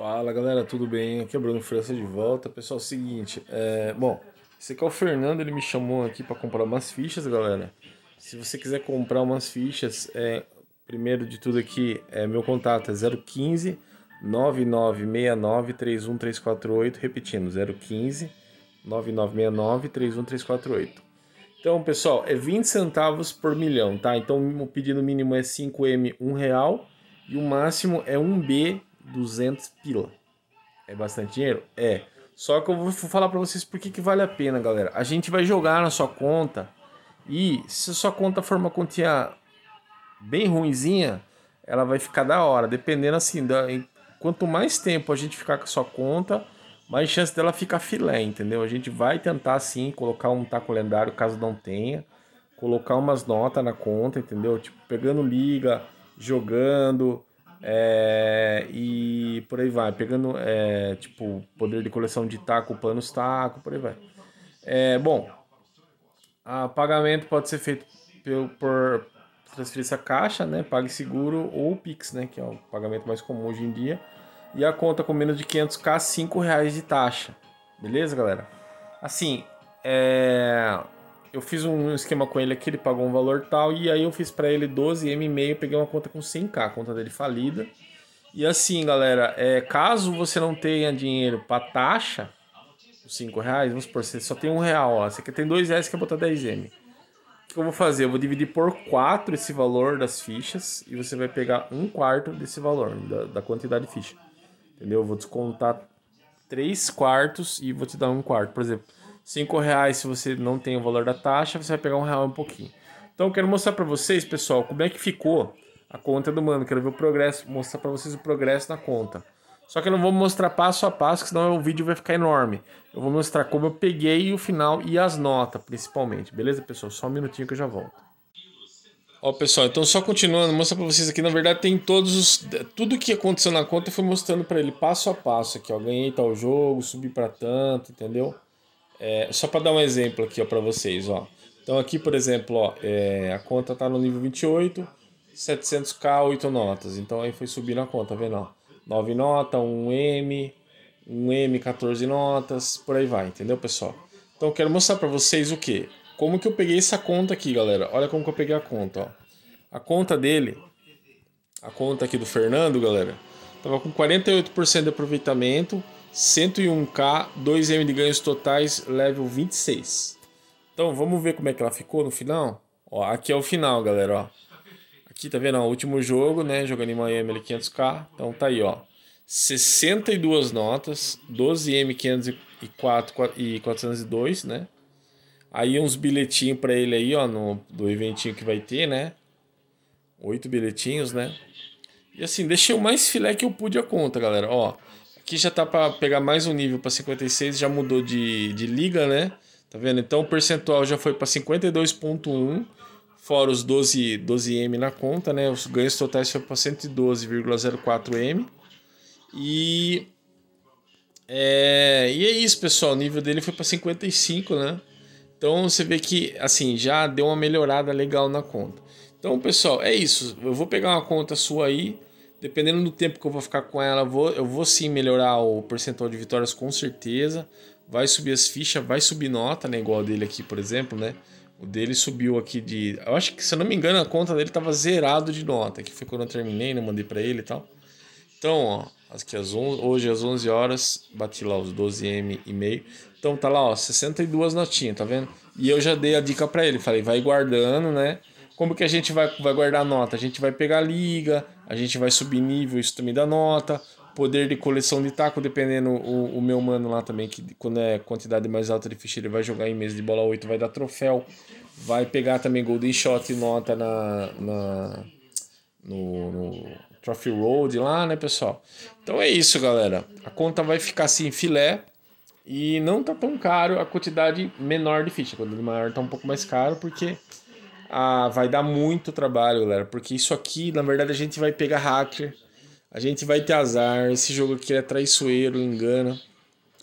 Fala galera, tudo bem? Aqui é o Bruno França de volta. Pessoal, é o seguinte, é... bom, esse aqui é o Fernando, ele me chamou aqui para comprar umas fichas, galera. Se você quiser comprar umas fichas, é... primeiro de tudo aqui, é... meu contato é 015 9969 31348, repetindo, 015 9969 31348. Então, pessoal, é 20 centavos por milhão, tá? Então, o pedido mínimo é 5M, 1 real, e o máximo é 1B, 200 pila. É bastante dinheiro? É. Só que eu vou falar para vocês por que, que vale a pena, galera. A gente vai jogar na sua conta e se a sua conta for uma quantia bem ruinzinha, ela vai ficar da hora. Dependendo assim, da, quanto mais tempo a gente ficar com a sua conta, mais chance dela ficar filé, entendeu? A gente vai tentar sim colocar um taco lendário caso não tenha, colocar umas notas na conta, entendeu? Tipo, pegando liga, jogando, é, e por aí vai, pegando é, tipo poder de coleção de taco, panos taco, por aí vai. É, bom, a pagamento pode ser feito por, por transferência caixa, né, PagSeguro ou Pix, né, que é o pagamento mais comum hoje em dia. E a conta com menos de 500k, 5 reais de taxa. Beleza, galera? Assim, é eu fiz um esquema com ele aqui, ele pagou um valor tal, e aí eu fiz para ele 12M e meio, peguei uma conta com 100k, a conta dele falida. E assim, galera, é, caso você não tenha dinheiro para taxa, 5 reais, vamos supor, você só tem um real, ó, você quer, tem 2 reais, quer botar 10M. O que eu vou fazer? Eu vou dividir por 4 esse valor das fichas, e você vai pegar um quarto desse valor, da, da quantidade de ficha. Entendeu? Eu vou descontar 3 quartos e vou te dar um quarto. Por exemplo, 5 reais se você não tem o valor da taxa, você vai pegar um real um pouquinho. Então eu quero mostrar para vocês, pessoal, como é que ficou a conta do mano. Quero ver o progresso, mostrar para vocês o progresso na conta. Só que eu não vou mostrar passo a passo, senão o vídeo vai ficar enorme. Eu vou mostrar como eu peguei o final e as notas, principalmente. Beleza, pessoal? Só um minutinho que eu já volto. Ó, pessoal, então só continuando, mostrar para vocês aqui, na verdade tem todos os... Tudo que aconteceu na conta eu fui mostrando para ele passo a passo aqui, ó. Ganhei tal jogo, subi para tanto, entendeu? É, só para dar um exemplo aqui para vocês. Ó. Então aqui, por exemplo, ó, é, a conta está no nível 28, 700k, 8 notas. Então aí foi subindo a conta, tá vendo? Ó, 9 notas, 1M, 1M, 14 notas, por aí vai, entendeu, pessoal? Então quero mostrar para vocês o que? Como que eu peguei essa conta aqui, galera. Olha como que eu peguei a conta. Ó. A conta dele, a conta aqui do Fernando, galera, tava com 48% de aproveitamento 101k, 2M de ganhos totais, level 26. Então vamos ver como é que ela ficou no final? Ó, aqui é o final, galera, ó. Aqui, tá vendo? Ó, último jogo, né? Jogando em Miami, ele 500k. Então tá aí, ó. 62 notas, 12M 504 e 402, né? Aí uns bilhetinhos para ele aí, ó, no, do eventinho que vai ter, né? Oito bilhetinhos, né? E assim, deixei o mais filé que eu pude a conta, galera, ó. Aqui já tá para pegar mais um nível para 56, já mudou de, de liga, né? Tá vendo? Então o percentual já foi para 52.1, fora os 12, 12M na conta, né? Os ganhos totais foi para 112,04M. E é, e é isso, pessoal. O nível dele foi para 55, né? Então você vê que assim já deu uma melhorada legal na conta. Então, pessoal, é isso. Eu vou pegar uma conta sua aí Dependendo do tempo que eu vou ficar com ela, eu vou, eu vou sim melhorar o percentual de vitórias com certeza. Vai subir as fichas, vai subir nota, né? Igual dele aqui, por exemplo, né? O dele subiu aqui de. Eu acho que, se eu não me engano, a conta dele tava zerado de nota. Que foi quando eu terminei, né? Mandei para ele e tal. Então, ó, aqui às 11, hoje às 11 horas, bati lá os 12M e meio. Então tá lá, ó, 62 notinhas, tá vendo? E eu já dei a dica para ele, falei, vai guardando, né? Como que a gente vai, vai guardar a nota? A gente vai pegar a liga, a gente vai subir nível, isso também dá nota. Poder de coleção de taco, dependendo o, o meu mano lá também, que quando é quantidade mais alta de ficha, ele vai jogar em mesa de bola 8, vai dar troféu. Vai pegar também Golden Shot e nota na, na, no, no Trophy Road lá, né, pessoal? Então é isso, galera. A conta vai ficar assim, filé. E não tá tão caro a quantidade menor de ficha. Quando maior tá um pouco mais caro, porque ah, vai dar muito trabalho, galera, porque isso aqui, na verdade, a gente vai pegar hacker, a gente vai ter azar, esse jogo aqui é traiçoeiro, engana.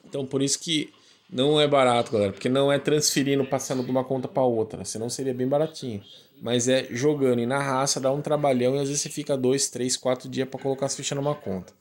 Então, por isso que não é barato, galera, porque não é transferindo, passando de uma conta para outra, senão seria bem baratinho. Mas é jogando e na raça dá um trabalhão e às vezes você fica dois, três, quatro dias para colocar as fichas numa conta.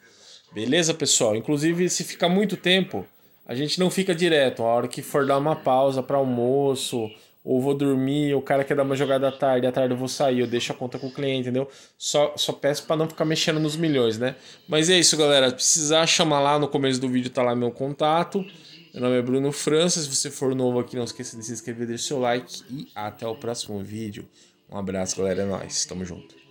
Beleza, pessoal? Inclusive, se ficar muito tempo, a gente não fica direto. A hora que for dar uma pausa para almoço ou vou dormir, o cara quer dar uma jogada à tarde, à tarde eu vou sair, eu deixo a conta com o cliente, entendeu? Só, só peço para não ficar mexendo nos milhões, né? Mas é isso, galera. Se precisar, chamar lá no começo do vídeo, tá lá meu contato. Meu nome é Bruno França. Se você for novo aqui, não esqueça de se inscrever, deixar seu like e até o próximo vídeo. Um abraço, galera. É nóis. Tamo junto.